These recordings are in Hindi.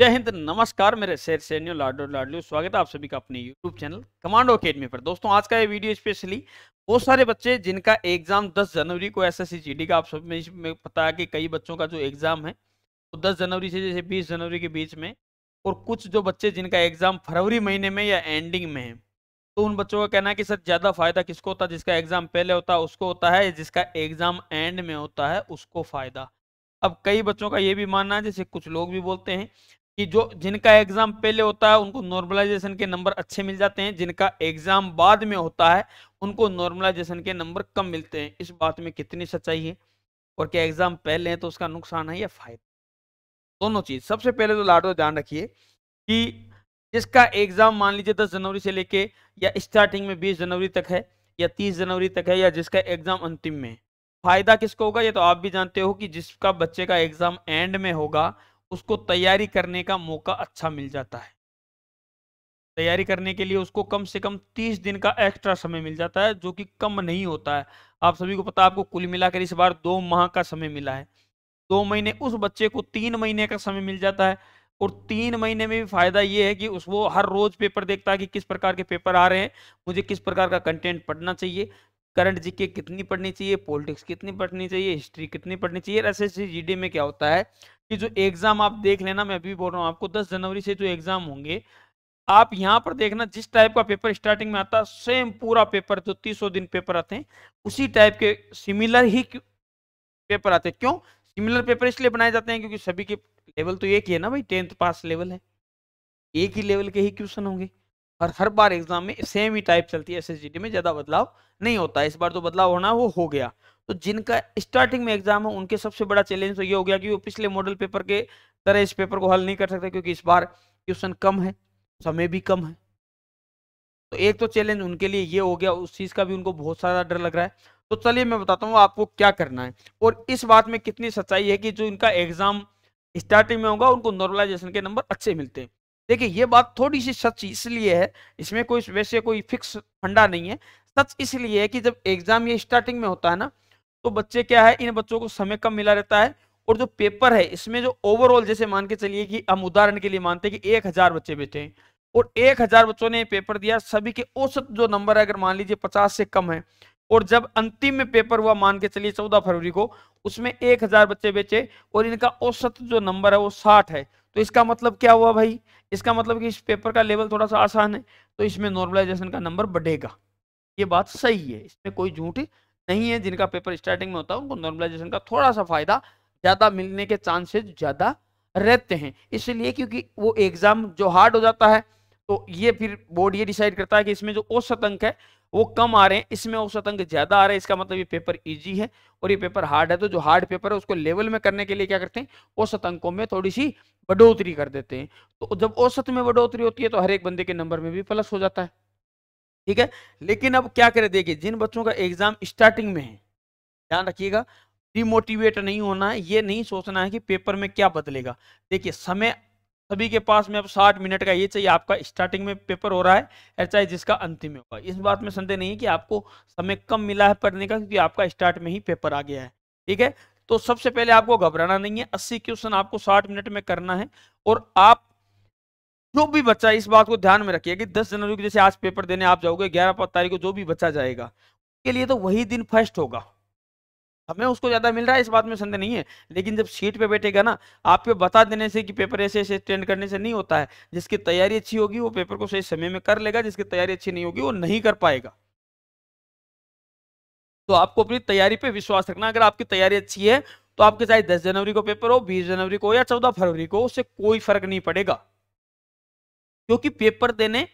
जय हिंद नमस्कार मेरे शेर सैन्य लाडो लाडलू स्वागत है आप सभी का अपने YouTube चैनल कमांडो अकेडमी पर दोस्तों आज का ये वीडियो स्पेशली बहुत सारे बच्चे जिनका एग्जाम 10 जनवरी को एस एस का आप सभी में पता है कि कई बच्चों का जो एग्जाम है वो तो 10 जनवरी से जैसे 20 जनवरी के बीच में और कुछ जो बच्चे जिनका एग्जाम फरवरी महीने में या एंडिंग में है तो उन बच्चों का कहना है कि सर ज़्यादा फायदा किसको होता है जिसका एग्जाम पहले होता है उसको होता है जिसका एग्जाम एंड में होता है उसको फायदा अब कई बच्चों का ये भी मानना है जैसे कुछ लोग भी बोलते हैं कि जो जिनका एग्जाम पहले होता है उनको नॉर्मलाइजेशन के नंबर अच्छे मिल जाते हैं जिनका एग्जाम बाद में होता है उनको नॉर्मलाइजेशन के नंबर कम मिलते हैं इस बात में कितनी सच्चाई है और क्या एग्जाम पहले है तो उसका नुकसान है या फायदा दोनों चीज सबसे पहले तो लाडो ध्यान रखिए कि जिसका एग्जाम मान लीजिए दस जनवरी से लेके या स्टार्टिंग में बीस जनवरी तक है या तीस जनवरी तक है या जिसका एग्जाम अंतिम में फायदा किसको होगा ये तो आप भी जानते हो कि जिसका बच्चे का एग्जाम एंड में होगा उसको तैयारी करने का मौका अच्छा मिल जाता है तैयारी करने के लिए उसको कम से कम तीस दिन का एक्स्ट्रा समय मिल जाता है जो कि कम नहीं होता है आप सभी को पता आपको कुल मिलाकर इस बार दो माह का समय मिला है दो महीने उस बच्चे को तीन महीने का समय मिल जाता है और तीन महीने में भी फायदा ये है कि उस वो हर रोज पेपर देखता है कि किस प्रकार के पेपर आ रहे हैं मुझे किस प्रकार का कंटेंट पढ़ना चाहिए करंट जीके कितनी पढ़नी चाहिए पॉलिटिक्स कितनी पढ़नी चाहिए हिस्ट्री कितनी पढ़नी चाहिए एस एस में क्या होता है कि जो एग्जाम आप देख लेना मैं अभी बोल रहा हूँ आपको 10 जनवरी से जो एग्जाम होंगे आप यहाँ पर देखना जिस टाइप का पेपर स्टार्टिंग में आता है सेम पूरा पेपर जो तीसों दिन पेपर आते हैं उसी टाइप के सिमिलर ही पेपर आते हैं क्यों सिमिलर पेपर इसलिए बनाए जाते हैं क्योंकि सभी के लेवल तो एक ही है ना भाई टेंथ पास लेवल है एक ही लेवल के ही क्वेश्चन होंगे और हर बार एग्जाम में सेम ही टाइप चलती है एस में ज़्यादा बदलाव नहीं होता इस बार जो तो बदलाव होना वो हो गया तो जिनका स्टार्टिंग में एग्जाम है उनके सबसे बड़ा चैलेंज तो ये हो गया कि वो पिछले मॉडल पेपर के तरह इस पेपर को हल नहीं कर सकते क्योंकि इस बार क्वेश्चन कम है समय भी कम है तो एक तो चैलेंज उनके लिए ये हो गया उस चीज़ का भी उनको बहुत सारा डर लग रहा है तो चलिए मैं बताता हूँ आपको क्या करना है और इस बात में कितनी सच्चाई है कि जो इनका एग्जाम स्टार्टिंग में होगा उनको नॉर्मलाइजेशन के नंबर अच्छे मिलते हैं देखिए ये बात थोड़ी सी सच इसलिए है इसमें कोई वैसे कोई फिक्स फंडा नहीं है सच इसलिए है कि जब एग्जाम ये स्टार्टिंग में होता है ना तो बच्चे क्या है इन बच्चों को समय कम मिला रहता है और जो पेपर है इसमें जो ओवरऑल जैसे मान के चलिए कि हम उदाहरण के लिए मानते हैं कि एक हजार बच्चे बैठे हैं और एक हजार बच्चों ने पेपर दिया सभी के औसत जो नंबर है अगर मान लीजिए पचास से कम है और जब अंतिम में पेपर हुआ मान के चलिए चौदह फरवरी को उसमें एक हजार बच्चे बेचे और इनका औसत जो नंबर है वो साठ है तो इसका मतलब क्या हुआ भाई इसका मतलब कि इस पेपर का लेवल थोड़ा सा आसान है तो इसमें नॉर्मलाइजेशन का नंबर बढ़ेगा ये बात सही है इसमें कोई झूठ नहीं है जिनका पेपर स्टार्टिंग में होता है उनको नॉर्मलाइजेशन का थोड़ा सा फायदा ज़्यादा मिलने के चांसेस ज़्यादा रहते हैं इसलिए क्योंकि वो एग्ज़ाम जो हार्ड हो जाता है तो ये फिर बोर्ड ये डिसाइड करता है कि इसमें जो औसत अंक है वो कम आ रहे हैं इसमें अंक ज्यादा आ रहे हैं इसका मतलब ये पेपर इजी है और ये पेपर हार्ड है तो जो हार्ड पेपर है उसको लेवल में करने के लिए क्या करते हैं औसत अंकों में थोड़ी सी बढ़ोतरी कर देते हैं तो जब औसत में बढ़ोतरी होती है तो हर एक बंदे के नंबर में भी प्लस हो जाता है ठीक है लेकिन अब क्या करें देखिए जिन बच्चों का एग्जाम स्टार्टिंग में है ध्यान रखिएगा डिमोटिवेट नहीं होना है ये नहीं सोचना है कि पेपर में क्या बदलेगा देखिए समय सभी के पास में अब 60 मिनट का ये चाहिए आपका स्टार्टिंग में पेपर हो रहा है या चाहे जिसका अंतिम होगा इस बात में संदेह नहीं कि आपको समय कम मिला है पढ़ने का क्योंकि आपका स्टार्ट में ही पेपर आ गया है ठीक है तो सबसे पहले आपको घबराना नहीं है अस्सी क्वेश्चन आपको साठ मिनट में करना है और आप जो भी बच्चा इस बात को ध्यान में रखिए कि दस जनवरी को जैसे आज पेपर देने आप जाओगे ग्यारह तारीख को जो भी बच्चा जाएगा उसके लिए तो वही दिन फर्स्ट होगा हमें उसको ज़्यादा मिल रहा है इस बात में संदेह नहीं है लेकिन जब सीट पे बैठेगा ना आप बता देने से कि पेपर ऐसे ऐसे अटेंड करने से नहीं होता है जिसकी तैयारी अच्छी होगी वो पेपर को सही समय में कर लेगा जिसकी तैयारी अच्छी नहीं होगी वो नहीं कर पाएगा तो आपको अपनी तैयारी पर विश्वास रखना अगर आपकी तैयारी अच्छी है तो आपके चाहे दस जनवरी को पेपर हो बीस जनवरी को या चौदह फरवरी को उससे कोई फर्क नहीं पड़ेगा क्योंकि पेपर देने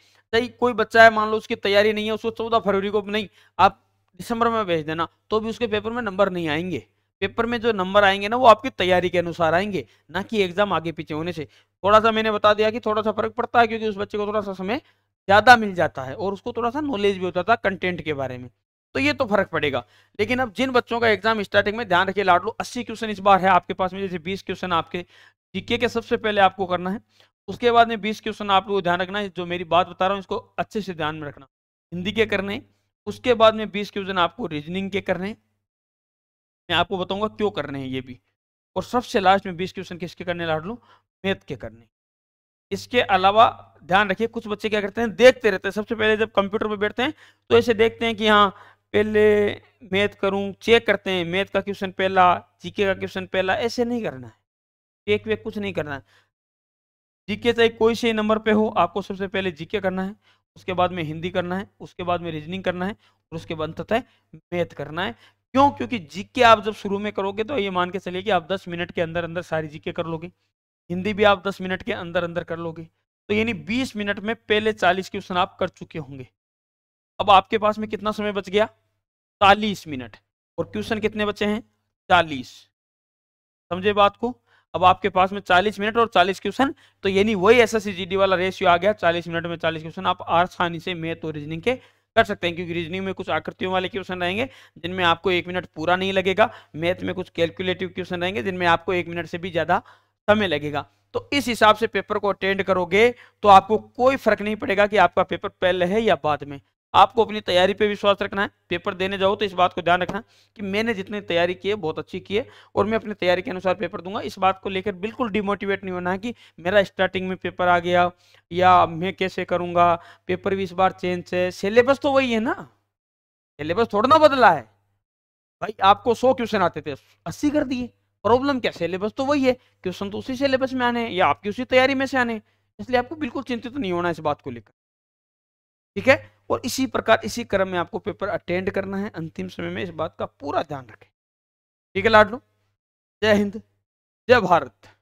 कोई बच्चा है मान लो उसकी तैयारी नहीं है उसको चौदह फरवरी को नहीं आप दिसंबर में भेज देना तो भी उसके पेपर में नंबर नहीं आएंगे पेपर में जो नंबर आएंगे ना वो आपकी तैयारी के अनुसार आएंगे ना कि एग्जाम आगे पीछे होने से थोड़ा सा मैंने बता दिया कि थोड़ा सा फर्क पड़ता है क्योंकि उस बच्चे को थोड़ा सा समय ज़्यादा मिल जाता है और उसको थोड़ा सा नॉलेज भी होता था कंटेंट के बारे में तो ये तो फर्क पड़ेगा लेकिन अब जिन बच्चों का एग्जाम स्टार्टिंग में ध्यान रखिए लाड लो अस्सी क्वेश्चन इस बार है आपके पास में जैसे बीस क्वेश्चन आपके जीके के सबसे पहले आपको करना है उसके बाद में बीस क्वेश्चन आप लोग ध्यान रखना है जो मेरी बात बता रहा हूँ इसको अच्छे से ध्यान में रखना हिंदी के करने उसके बाद में बीस क्वेश्चन आपको रीजनिंग के करने हैं मैं आपको बताऊंगा क्यों करने हैं ये भी और सबसे लास्ट में बीस क्वेश्चन किसके करने लाट लूँ मैथ के करने इसके अलावा ध्यान रखिए कुछ बच्चे क्या करते हैं देखते रहते हैं सबसे पहले जब कंप्यूटर पर बैठते हैं तो ऐसे देखते हैं कि हाँ पहले मैथ करूं चेक करते हैं मैथ का क्वेश्चन पहला जीके का क्वेश्चन पहला ऐसे नहीं करना है चेक वेक कुछ नहीं करना है जीके चाहे कोई से नंबर पे हो आपको सबसे पहले जीके करना है उसके बाद में हिंदी करना है उसके बाद में रीजनिंग करना है और उसके बाद अंततः मैथ करना है क्यों क्योंकि जीके आप जब शुरू में करोगे तो ये मान के चलिए कि आप 10 मिनट के अंदर अंदर सारी जीके कर लोगे हिंदी भी आप 10 मिनट के अंदर अंदर कर लोगे तो यानी 20 मिनट में पहले 40 क्वेश्चन आप कर चुके होंगे अब आपके पास में कितना समय बच गया 40 मिनट और क्वेश्चन कितने बचे हैं 40 समझे बात को अब आपके पास में 40 मिनट और 40 क्वेश्चन तो यानी वही एस एस वाला रेशियो आ गया 40 मिनट में 40 क्वेश्चन आप आसानी से मैथ और रीजनिंग के कर सकते हैं क्योंकि रीजनिंग में कुछ आकृतियों वाले क्वेश्चन रहेंगे जिनमें आपको एक मिनट पूरा नहीं लगेगा मैथ में कुछ कैलकुलेटिव क्वेश्चन रहेंगे जिनमें आपको एक मिनट से भी ज़्यादा समय लगेगा तो इस हिसाब से पेपर को अटेंड करोगे तो आपको कोई फर्क नहीं पड़ेगा कि आपका पेपर पहले है या बाद में आपको अपनी तैयारी पे विश्वास रखना है पेपर देने जाओ तो इस बात को ध्यान रखना कि मैंने जितनी तैयारी की है बहुत अच्छी की है और मैं अपनी तैयारी के अनुसार पेपर दूंगा इस बात को लेकर बिल्कुल डिमोटिवेट नहीं होना है कि मेरा स्टार्टिंग में पेपर आ गया या मैं कैसे करूंगा पेपर भी इस बार चेंज है सिलेबस तो वही है ना सिलेबस थोड़ा ना बदला है भाई आपको सौ क्वेश्चन आते थे अस्सी कर दिए प्रॉब्लम क्या सिलेबस तो वही है क्वेश्चन तो उसी सिलेबस में आने या आपकी उसी तैयारी में से आने इसलिए आपको बिल्कुल चिंतित नहीं होना इस बात को लेकर ठीक है और इसी प्रकार इसी क्रम में आपको पेपर अटेंड करना है अंतिम समय में इस बात का पूरा ध्यान रखें ठीक है लाडलो जय हिंद जय भारत